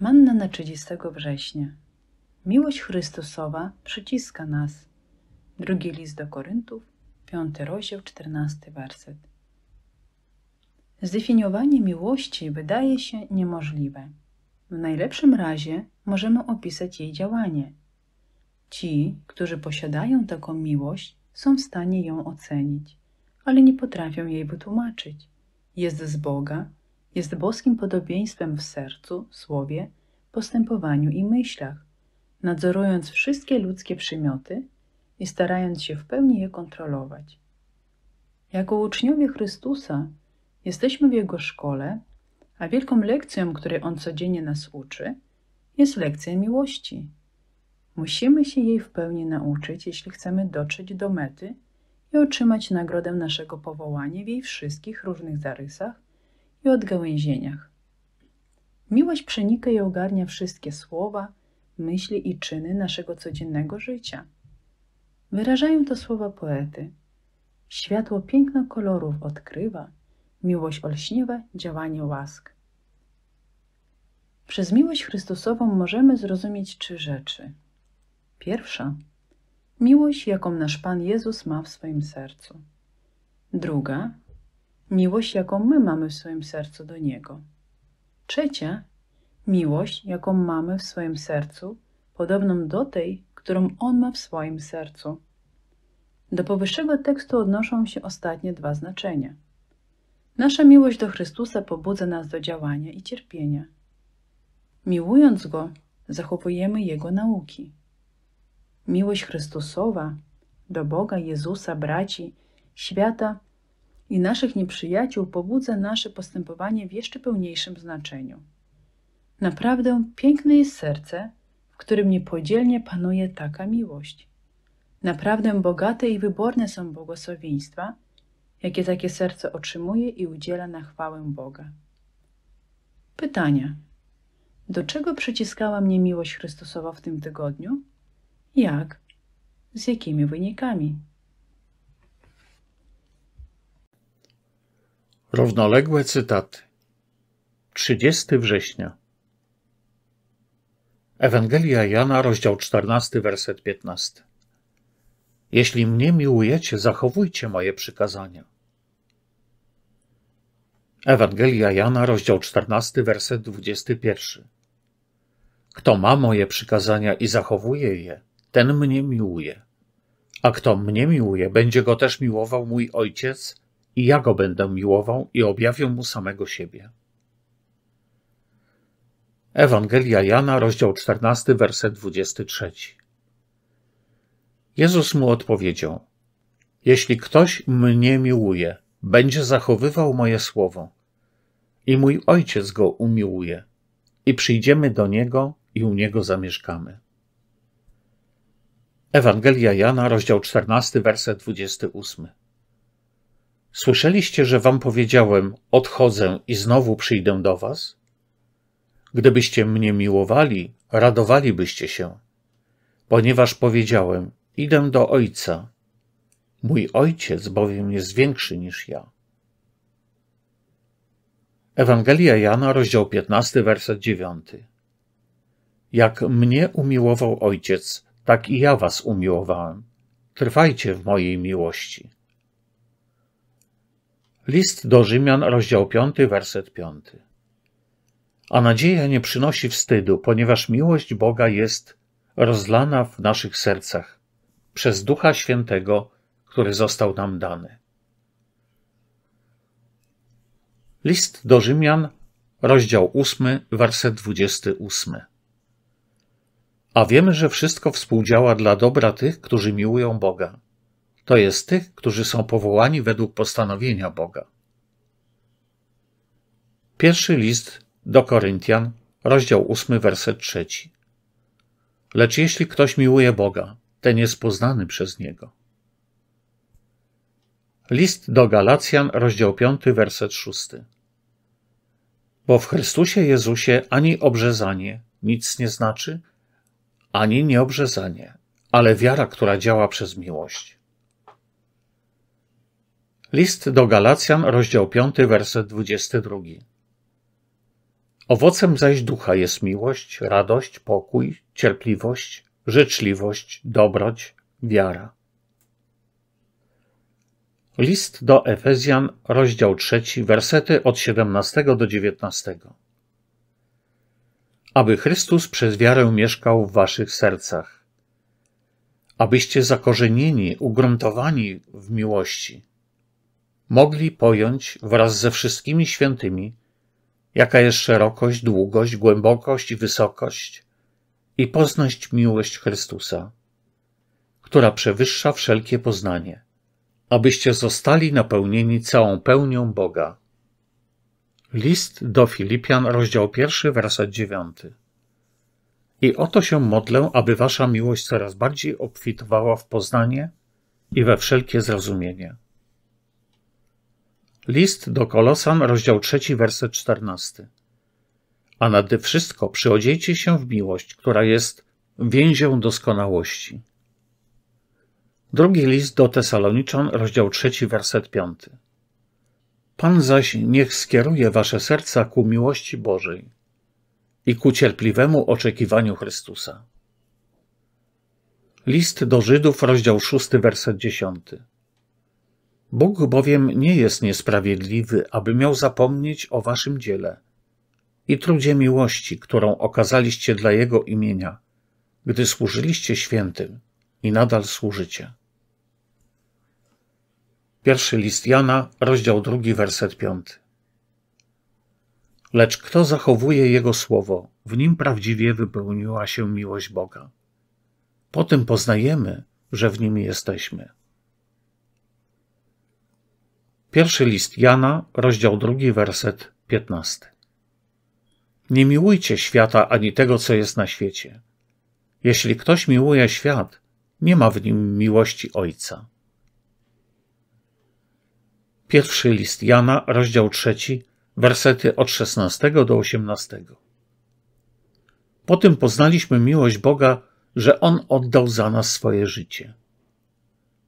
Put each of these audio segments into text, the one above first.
Manna na 30 września. Miłość Chrystusowa przyciska nas. Drugi list do Koryntów, 5 rozdział, 14 werset. Zdefiniowanie miłości wydaje się niemożliwe. W najlepszym razie możemy opisać jej działanie. Ci, którzy posiadają taką miłość, są w stanie ją ocenić, ale nie potrafią jej wytłumaczyć. Jest z Boga jest boskim podobieństwem w sercu, słowie, postępowaniu i myślach, nadzorując wszystkie ludzkie przymioty i starając się w pełni je kontrolować. Jako uczniowie Chrystusa jesteśmy w Jego szkole, a wielką lekcją, której On codziennie nas uczy, jest lekcja miłości. Musimy się jej w pełni nauczyć, jeśli chcemy dotrzeć do mety i otrzymać nagrodę naszego powołania w jej wszystkich różnych zarysach i odgałęzieniach. Miłość przenika i ogarnia wszystkie słowa, myśli i czyny naszego codziennego życia. Wyrażają to słowa poety. Światło piękno kolorów odkrywa, miłość olśniewa działanie łask. Przez miłość Chrystusową możemy zrozumieć trzy rzeczy. Pierwsza miłość, jaką nasz Pan Jezus ma w swoim sercu. Druga miłość, jaką my mamy w swoim sercu do Niego. Trzecia, miłość, jaką mamy w swoim sercu, podobną do tej, którą On ma w swoim sercu. Do powyższego tekstu odnoszą się ostatnie dwa znaczenia. Nasza miłość do Chrystusa pobudza nas do działania i cierpienia. Miłując Go, zachowujemy Jego nauki. Miłość Chrystusowa do Boga, Jezusa, braci, świata i naszych nieprzyjaciół pobudza nasze postępowanie w jeszcze pełniejszym znaczeniu. Naprawdę piękne jest serce, w którym niepodzielnie panuje taka miłość. Naprawdę bogate i wyborne są błogosławieństwa, jakie takie serce otrzymuje i udziela na chwałę Boga. Pytania. Do czego przyciskała mnie miłość Chrystusowa w tym tygodniu? Jak? Z jakimi wynikami? Równoległe cytaty. 30 września. Ewangelia Jana, rozdział 14, werset 15. Jeśli mnie miłujecie, zachowujcie moje przykazania. Ewangelia Jana, rozdział 14, werset 21. Kto ma moje przykazania i zachowuje je, ten mnie miłuje. A kto mnie miłuje, będzie go też miłował mój ojciec, i ja go będę miłował i objawię mu samego siebie. Ewangelia Jana, rozdział 14, werset 23. Jezus mu odpowiedział: Jeśli ktoś mnie miłuje, będzie zachowywał moje słowo, i mój ojciec go umiłuje, i przyjdziemy do niego i u niego zamieszkamy. Ewangelia Jana, rozdział 14, werset 28. Słyszeliście, że wam powiedziałem: Odchodzę i znowu przyjdę do was? Gdybyście mnie miłowali, radowalibyście się, ponieważ powiedziałem: Idę do Ojca. Mój Ojciec bowiem jest większy niż ja. Ewangelia Jana, rozdział 15, werset 9. Jak mnie umiłował Ojciec, tak i ja was umiłowałem. Trwajcie w mojej miłości. List do Rzymian, rozdział 5, werset 5. A nadzieja nie przynosi wstydu, ponieważ miłość Boga jest rozlana w naszych sercach przez Ducha Świętego, który został nam dany. List do Rzymian, rozdział 8, werset 28. A wiemy, że wszystko współdziała dla dobra tych, którzy miłują Boga to jest tych, którzy są powołani według postanowienia Boga. Pierwszy list do Koryntian, rozdział 8, werset 3. Lecz jeśli ktoś miłuje Boga, ten jest poznany przez Niego. List do Galacjan, rozdział 5, werset 6. Bo w Chrystusie Jezusie ani obrzezanie nic nie znaczy, ani nieobrzezanie, ale wiara, która działa przez miłość. List do Galacjan, rozdział 5, werset 22. Owocem zaś ducha jest miłość, radość, pokój, cierpliwość, życzliwość, dobroć, wiara. List do Efezjan, rozdział 3, wersety od 17 do 19. Aby Chrystus przez wiarę mieszkał w waszych sercach, abyście zakorzenieni, ugruntowani w miłości mogli pojąć wraz ze wszystkimi świętymi, jaka jest szerokość, długość, głębokość i wysokość, i poznać miłość Chrystusa, która przewyższa wszelkie poznanie, abyście zostali napełnieni całą pełnią Boga. List do Filipian, rozdział pierwszy, werset dziewiąty. I oto się modlę, aby wasza miłość coraz bardziej obfitowała w poznanie i we wszelkie zrozumienie List do Kolosan, rozdział 3, werset 14. A nade wszystko przyodziejcie się w miłość, która jest więzią doskonałości. Drugi list do Tesaloniczan, rozdział 3, werset 5. Pan zaś niech skieruje wasze serca ku miłości Bożej i ku cierpliwemu oczekiwaniu Chrystusa. List do Żydów, rozdział 6, werset 10. Bóg bowiem nie jest niesprawiedliwy, aby miał zapomnieć o waszym dziele i trudzie miłości, którą okazaliście dla Jego imienia, gdy służyliście świętym i nadal służycie. Pierwszy list Jana, rozdział drugi, werset piąty. Lecz kto zachowuje Jego słowo, w nim prawdziwie wypełniła się miłość Boga. Po tym poznajemy, że w nim jesteśmy. Pierwszy list Jana, rozdział drugi, werset 15. Nie miłujcie świata ani tego, co jest na świecie. Jeśli ktoś miłuje świat, nie ma w nim miłości Ojca. Pierwszy list Jana, rozdział trzeci, wersety od 16 do 18. Po tym poznaliśmy miłość Boga, że On oddał za nas swoje życie.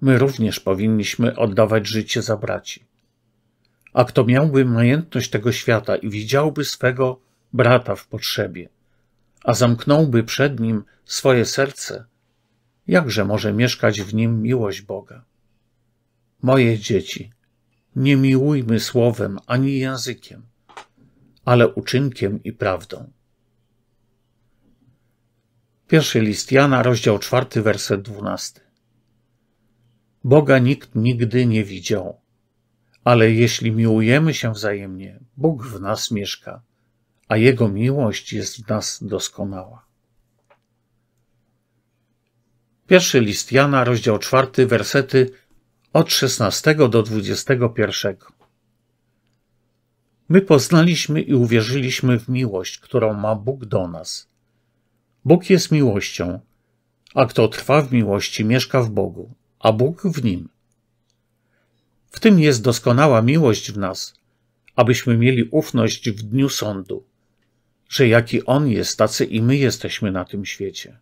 My również powinniśmy oddawać życie za braci a kto miałby majętność tego świata i widziałby swego brata w potrzebie, a zamknąłby przed nim swoje serce, jakże może mieszkać w nim miłość Boga? Moje dzieci, nie miłujmy słowem ani językiem, ale uczynkiem i prawdą. Pierwszy list Jana, rozdział czwarty, werset dwunasty. Boga nikt nigdy nie widział ale jeśli miłujemy się wzajemnie, Bóg w nas mieszka, a Jego miłość jest w nas doskonała. Pierwszy list Jana, rozdział czwarty, wersety od 16 do 21. My poznaliśmy i uwierzyliśmy w miłość, którą ma Bóg do nas. Bóg jest miłością, a kto trwa w miłości, mieszka w Bogu, a Bóg w nim. W tym jest doskonała miłość w nas, abyśmy mieli ufność w dniu sądu, że jaki On jest, tacy i my jesteśmy na tym świecie.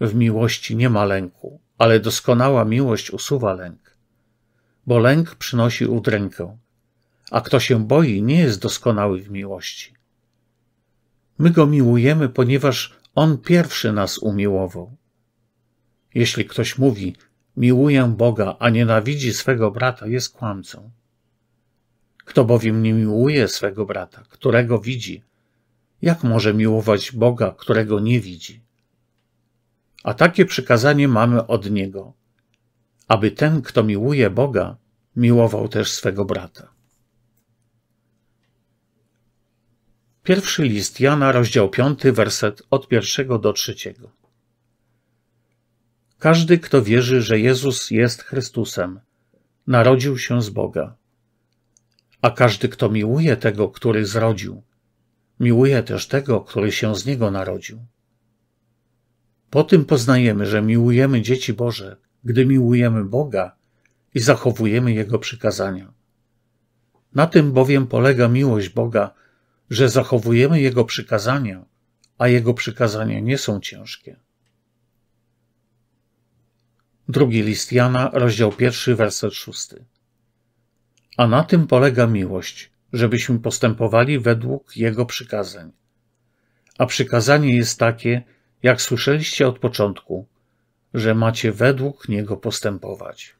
W miłości nie ma lęku, ale doskonała miłość usuwa lęk, bo lęk przynosi udrękę, a kto się boi, nie jest doskonały w miłości. My go miłujemy, ponieważ On pierwszy nas umiłował. Jeśli ktoś mówi, miłuje Boga, a nienawidzi swego brata, jest kłamcą. Kto bowiem nie miłuje swego brata, którego widzi, jak może miłować Boga, którego nie widzi? A takie przykazanie mamy od Niego, aby ten, kto miłuje Boga, miłował też swego brata. Pierwszy list Jana, rozdział 5, werset od pierwszego do trzeciego. Każdy, kto wierzy, że Jezus jest Chrystusem, narodził się z Boga. A każdy, kto miłuje tego, który zrodził, miłuje też tego, który się z niego narodził. Po tym poznajemy, że miłujemy dzieci Boże, gdy miłujemy Boga i zachowujemy Jego przykazania. Na tym bowiem polega miłość Boga, że zachowujemy Jego przykazania, a Jego przykazania nie są ciężkie. Drugi list Jana, rozdział pierwszy, werset szósty. A na tym polega miłość, żebyśmy postępowali według Jego przykazań. A przykazanie jest takie, jak słyszeliście od początku, że macie według Niego postępować.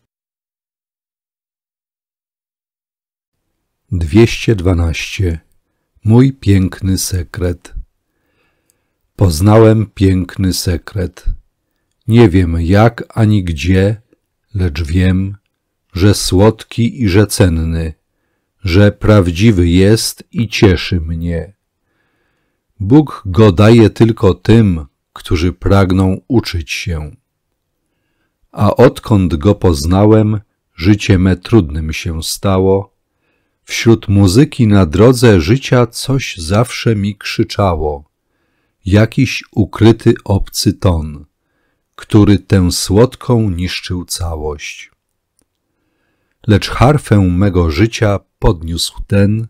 212. Mój piękny sekret. Poznałem piękny sekret nie wiem jak ani gdzie, lecz wiem, że słodki i że cenny, że prawdziwy jest i cieszy mnie. Bóg go daje tylko tym, którzy pragną uczyć się. A odkąd go poznałem, życie me trudnym się stało. Wśród muzyki na drodze życia coś zawsze mi krzyczało, jakiś ukryty obcy ton który tę słodką niszczył całość. Lecz harfę mego życia podniósł ten,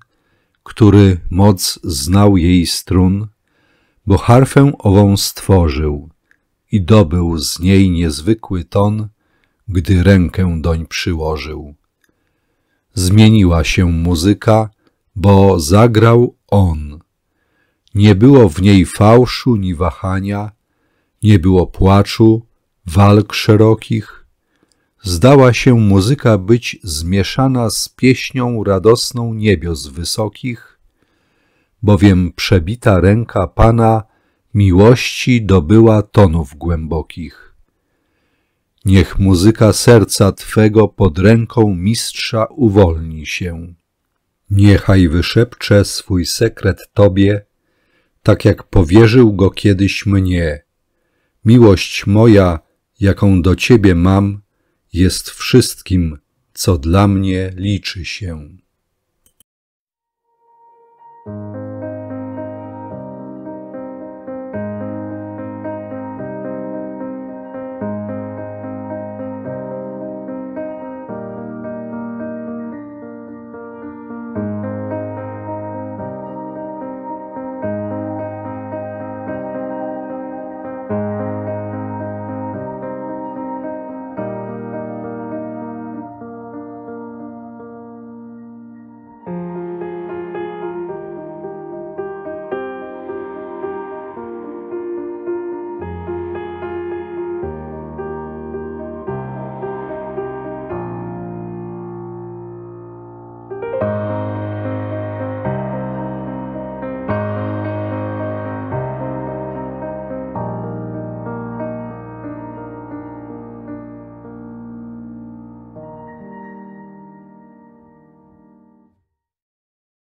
który moc znał jej strun, bo harfę ową stworzył i dobył z niej niezwykły ton, gdy rękę doń przyłożył. Zmieniła się muzyka, bo zagrał on. Nie było w niej fałszu ni wahania, nie było płaczu, walk szerokich. Zdała się muzyka być zmieszana z pieśnią radosną niebios wysokich, bowiem przebita ręka Pana miłości dobyła tonów głębokich. Niech muzyka serca Twego pod ręką mistrza uwolni się. Niechaj wyszepcze swój sekret Tobie, tak jak powierzył go kiedyś mnie, Miłość moja, jaką do Ciebie mam, jest wszystkim, co dla mnie liczy się.